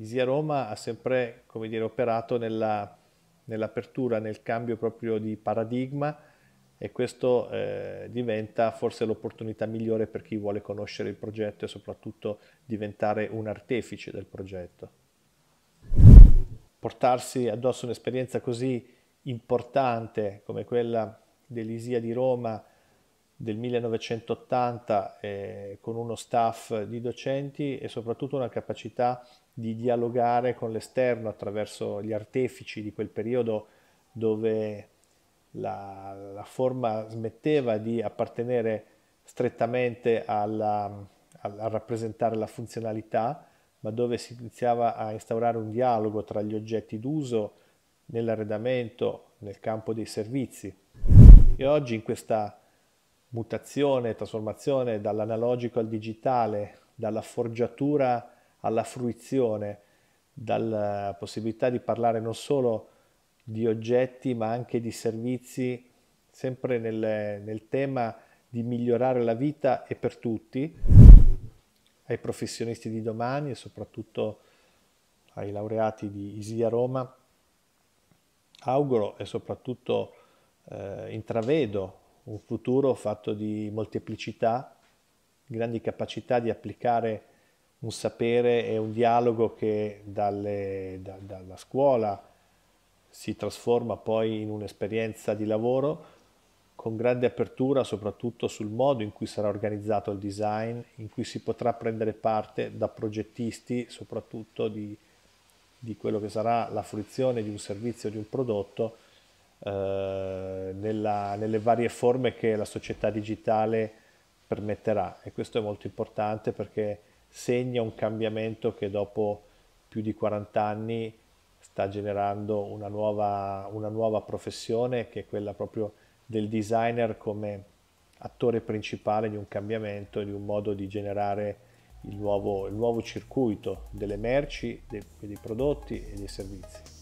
Isia Roma ha sempre dire, operato nella, nell'apertura, nel cambio proprio di paradigma e questo eh, diventa forse l'opportunità migliore per chi vuole conoscere il progetto e soprattutto diventare un artefice del progetto. Portarsi addosso un'esperienza così importante come quella dell'ISIA di Roma del 1980 eh, con uno staff di docenti e soprattutto una capacità di dialogare con l'esterno attraverso gli artefici di quel periodo dove la, la forma smetteva di appartenere strettamente alla, a rappresentare la funzionalità, ma dove si iniziava a instaurare un dialogo tra gli oggetti d'uso nell'arredamento, nel campo dei servizi. E oggi in questa mutazione, trasformazione dall'analogico al digitale, dalla forgiatura alla fruizione, dalla eh, possibilità di parlare non solo di oggetti ma anche di servizi, sempre nel, nel tema di migliorare la vita e per tutti, ai professionisti di domani e soprattutto ai laureati di ISIA Roma, auguro e soprattutto eh, intravedo un futuro fatto di molteplicità, grandi capacità di applicare un sapere e un dialogo che dalle, da, dalla scuola si trasforma poi in un'esperienza di lavoro con grande apertura soprattutto sul modo in cui sarà organizzato il design, in cui si potrà prendere parte da progettisti soprattutto di, di quello che sarà la fruizione di un servizio, di un prodotto, eh, nella, nelle varie forme che la società digitale permetterà e questo è molto importante perché segna un cambiamento che dopo più di 40 anni sta generando una nuova, una nuova professione che è quella proprio del designer come attore principale di un cambiamento, di un modo di generare il nuovo, il nuovo circuito delle merci, dei, dei prodotti e dei servizi.